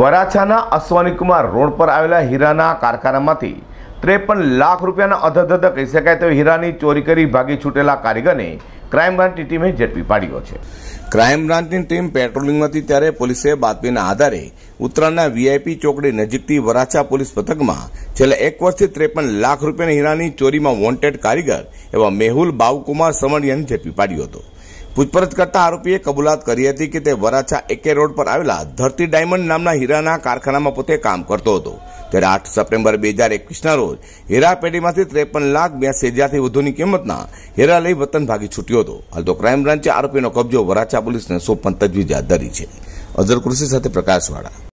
વરાછાના અશ્વનીકુમાર road પર આવેલા હીરાના કારખાનામાંથી ત્રેપન લાખ રૂપિયાના અધધધ કહી શકાય તેવી હીરાની ચોરી કરી ભાગી છૂટેલા કારીગરને ક્રાઇમ બ્રાન્ચની ટીમે ઝડપી પાડ્યો છે ક્રાઇમ બ્રાન્ચની ટીમ પેટ્રોલિંગ હતી ત્યારે પોલીસે બાતમીના આધારે ઉત્તરાના વીઆઈપી ચોકડી નજીકથી વરાછા પોલીસ પથકમાં છેલ્લા એક વર્ષથી ત્રેપન લાખ રૂપિયાની હીરાની ચોરીમાં વોન્ટેડ કારીગર એવા મેહુલ બાવકુમાર સમણિયાને ઝડપી પાડ્યો હતો પૂછપરછ કરતા આરોપીએ કબૂલાત કરી હતી કે તે વરાછા એકે રોડ પર આવેલા ધરતી ડાયમંડ નામના હીરાના કારખાનામાં પોતે કામ કરતો હતો ત્યારે આઠ સપ્ટેમ્બર બે હજાર એકવીસના રોજ હીરાપેટીમાંથી ત્રેપન લાખ બ્યાસી હજારથી વધુની કિંમતના હીરા લઈ વતન ભાગી છૂટ્યો હતો હાલ તો ક્રાઇમ બ્રાન્ચે આરોપીનો કબજો વરાછા પોલીસને સોપન તજવીજ હાથ ધરી છે અઝર કૃષિ સાથે પ્રકાશવાળા